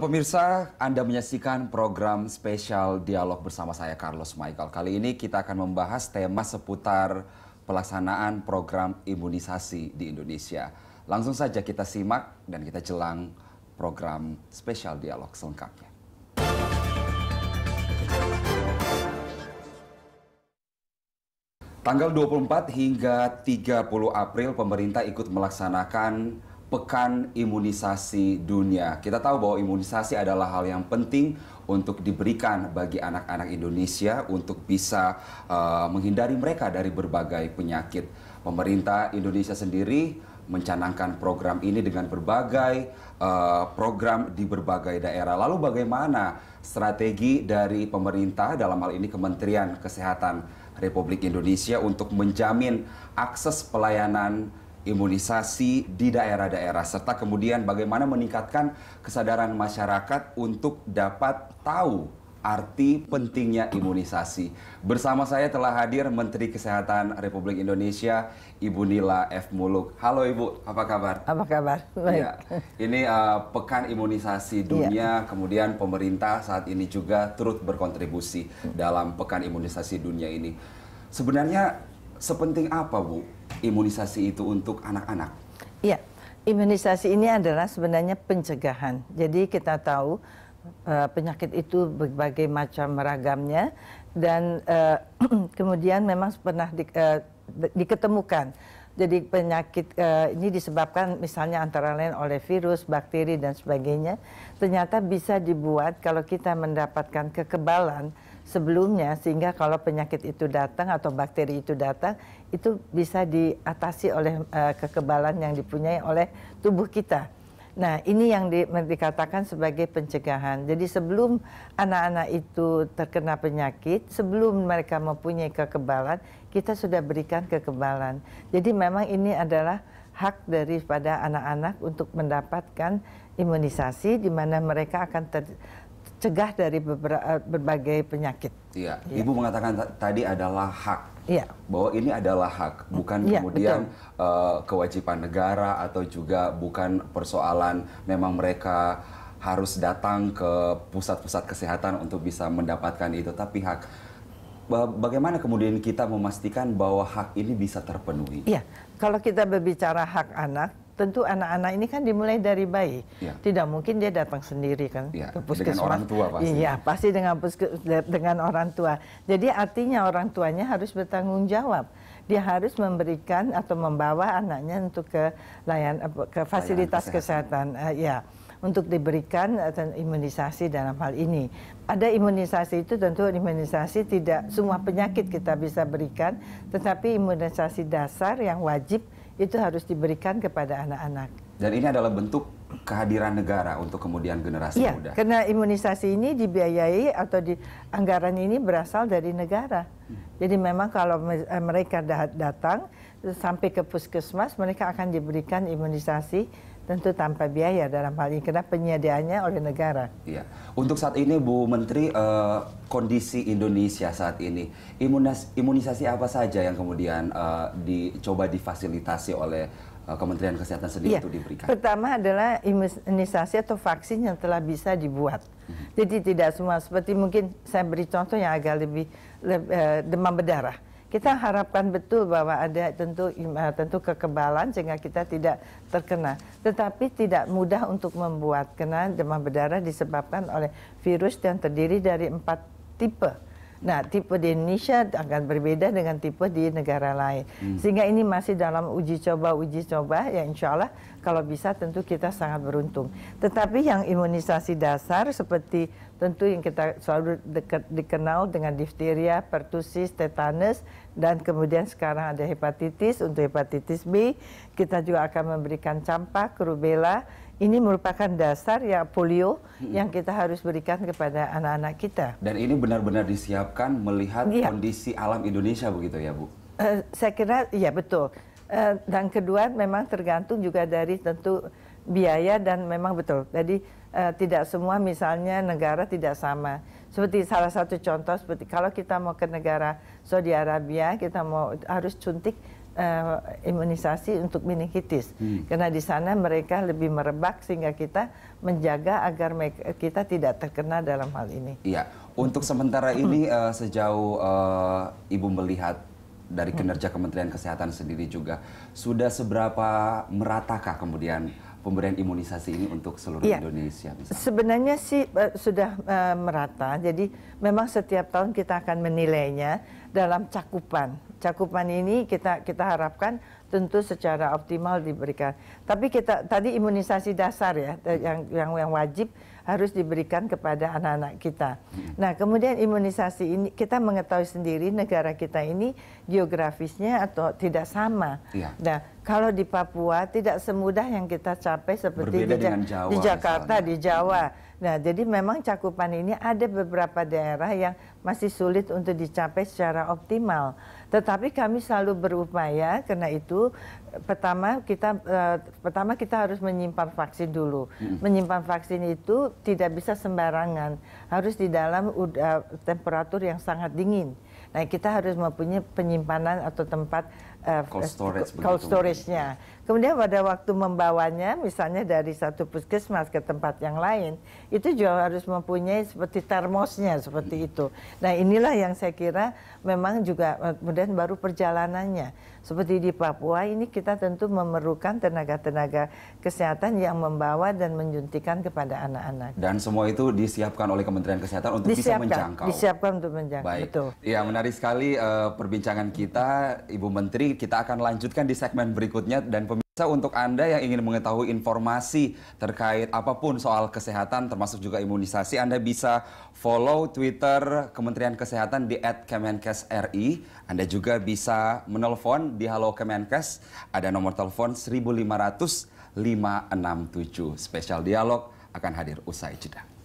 Pemirsa, Anda menyaksikan program spesial dialog bersama saya Carlos Michael. Kali ini kita akan membahas tema seputar pelaksanaan program imunisasi di Indonesia. Langsung saja kita simak dan kita jelang program spesial dialog selengkapnya. Tanggal 24 hingga 30 April pemerintah ikut melaksanakan Pekan Imunisasi Dunia. Kita tahu bahwa imunisasi adalah hal yang penting untuk diberikan bagi anak-anak Indonesia untuk bisa uh, menghindari mereka dari berbagai penyakit. Pemerintah Indonesia sendiri mencanangkan program ini dengan berbagai uh, program di berbagai daerah. Lalu bagaimana strategi dari pemerintah dalam hal ini Kementerian Kesehatan Republik Indonesia untuk menjamin akses pelayanan imunisasi di daerah-daerah serta kemudian bagaimana meningkatkan kesadaran masyarakat untuk dapat tahu arti pentingnya imunisasi. Bersama saya telah hadir Menteri Kesehatan Republik Indonesia, Ibu Nila F. Muluk. Halo Ibu, apa kabar? Apa kabar? Iya. Baik. Ya, ini uh, Pekan Imunisasi iya. Dunia, ya. kemudian pemerintah saat ini juga turut berkontribusi dalam Pekan Imunisasi Dunia ini. Sebenarnya sepenting apa Bu imunisasi itu untuk anak-anak? Iya, imunisasi ini adalah sebenarnya pencegahan. Jadi kita tahu uh, penyakit itu berbagai macam meragamnya dan uh, kemudian memang pernah di, uh, diketemukan jadi penyakit uh, ini disebabkan misalnya antara lain oleh virus, bakteri dan sebagainya, ternyata bisa dibuat kalau kita mendapatkan kekebalan sebelumnya sehingga kalau penyakit itu datang atau bakteri itu datang itu bisa diatasi oleh uh, kekebalan yang dipunyai oleh tubuh kita. Nah, ini yang di, dikatakan sebagai pencegahan. Jadi sebelum anak-anak itu terkena penyakit, sebelum mereka mempunyai kekebalan, kita sudah berikan kekebalan. Jadi memang ini adalah hak daripada anak-anak untuk mendapatkan imunisasi di mana mereka akan ter, cegah dari eh, berbagai penyakit. Iya, ya. Ibu mengatakan tadi adalah hak. Iya. Bahwa ini adalah hak, bukan ya, kemudian uh, kewajiban negara atau juga bukan persoalan memang mereka harus datang ke pusat-pusat kesehatan untuk bisa mendapatkan itu, tapi hak. Bagaimana kemudian kita memastikan bahwa hak ini bisa terpenuhi? Iya, kalau kita berbicara hak anak, tentu anak-anak ini kan dimulai dari bayi. Ya. Tidak mungkin dia datang sendiri kan ya, ke puskesmas. Dengan orang tua pasti. Iya, pasti dengan puskes, dengan orang tua. Jadi artinya orang tuanya harus bertanggung jawab. Dia harus memberikan atau membawa anaknya untuk ke layan eh, ke fasilitas kesehatan. kesehatan. Uh, ya untuk diberikan eh, imunisasi dalam hal ini. Ada imunisasi itu tentu imunisasi tidak semua penyakit kita bisa berikan, tetapi imunisasi dasar yang wajib itu harus diberikan kepada anak-anak. Dan ini adalah bentuk kehadiran negara untuk kemudian generasi ya, muda. Karena imunisasi ini dibiayai atau di anggaran ini berasal dari negara. Hmm. Jadi memang kalau eh, mereka datang sampai ke puskesmas mereka akan diberikan imunisasi tentu tanpa biaya dalam hal ini karena penyediaannya oleh negara. Iya. Untuk saat ini Bu Menteri uh, kondisi Indonesia saat ini imunis imunisasi apa saja yang kemudian uh, dicoba difasilitasi oleh uh, Kementerian Kesehatan sendiri ya. itu diberikan. Pertama adalah imunisasi atau vaksin yang telah bisa dibuat. Hmm. Jadi tidak semua seperti mungkin saya beri contoh yang agak lebih, lebih uh, demam berdarah kita harapkan betul bahwa ada tentu eh, tentu kekebalan sehingga kita tidak terkena. Tetapi tidak mudah untuk membuat kena demam berdarah disebabkan oleh virus yang terdiri dari empat tipe. Nah, tipe di Indonesia akan berbeda dengan tipe di negara lain. Hmm. Sehingga ini masih dalam uji coba-uji coba, ya insya Allah kalau bisa tentu kita sangat beruntung. Tetapi yang imunisasi dasar seperti tentu yang kita selalu dekat, dikenal dengan difteria, pertusis, tetanus, dan kemudian sekarang ada hepatitis. Untuk hepatitis B, kita juga akan memberikan campak, rubella. Ini merupakan dasar ya polio yang kita harus berikan kepada anak-anak kita. Dan ini benar-benar disiapkan melihat ya. kondisi alam Indonesia begitu ya Bu? Uh, saya kira ya betul. Eh, dan kedua memang tergantung juga dari tentu biaya dan memang betul. Jadi uh, tidak semua misalnya negara tidak sama. Seperti salah satu contoh seperti kalau kita mau ke negara Saudi Arabia kita mau harus suntik uh, imunisasi untuk meningitis. Hmm. Karena di sana mereka lebih merebak sehingga kita menjaga agar kita tidak terkena dalam hal ini. Iya. Untuk sementara ini uh, sejauh uh, Ibu melihat dari kinerja Kementerian Kesehatan sendiri juga sudah seberapa meratakah kemudian pemberian imunisasi ini untuk seluruh ya. Indonesia? Misalnya. Sebenarnya sih eh, sudah eh, merata. Jadi memang setiap tahun kita akan menilainya dalam cakupan. Cakupan ini kita kita harapkan tentu secara optimal diberikan. Tapi kita tadi imunisasi dasar ya eh, yang yang yang wajib harus diberikan kepada anak-anak kita. Hmm. Nah, kemudian imunisasi ini kita mengetahui sendiri negara kita ini geografisnya atau tidak sama. Ya. Nah, kalau di Papua tidak semudah yang kita capai seperti di, Jawa, di Jakarta, misalnya. di Jawa. Hmm Nah, jadi memang cakupan ini ada beberapa daerah yang masih sulit untuk dicapai secara optimal. Tetapi kami selalu berupaya karena itu pertama kita uh, pertama kita harus menyimpan vaksin dulu. Hmm. Menyimpan vaksin itu tidak bisa sembarangan, harus di dalam uh, temperatur yang sangat dingin. Nah, kita harus mempunyai penyimpanan atau tempat uh, cold eh, storage cold storage Kemudian pada waktu membawanya misalnya dari satu puskesmas ke tempat yang lain, itu juga harus mempunyai seperti termosnya seperti itu. Nah, inilah yang saya kira memang juga eh, kemudian baru perjalanannya. Seperti di Papua ini kita tentu memerlukan tenaga-tenaga kesehatan yang membawa dan menyuntikan kepada anak-anak. Dan semua itu disiapkan oleh Kementerian Kesehatan untuk disiapkan, bisa menjangkau. Disiapkan untuk menjangkau. Baik. Betul. Ya, menarik sekali uh, perbincangan kita Ibu Menteri kita akan lanjutkan di segmen berikutnya dan pemirsa untuk Anda yang ingin mengetahui informasi terkait apapun soal kesehatan termasuk juga imunisasi Anda bisa follow Twitter Kementerian Kesehatan di @kemenkes.ri. Anda juga bisa menelpon di Halo Kemenkes ada nomor telepon 1500 567. Spesial dialog akan hadir usai jeda.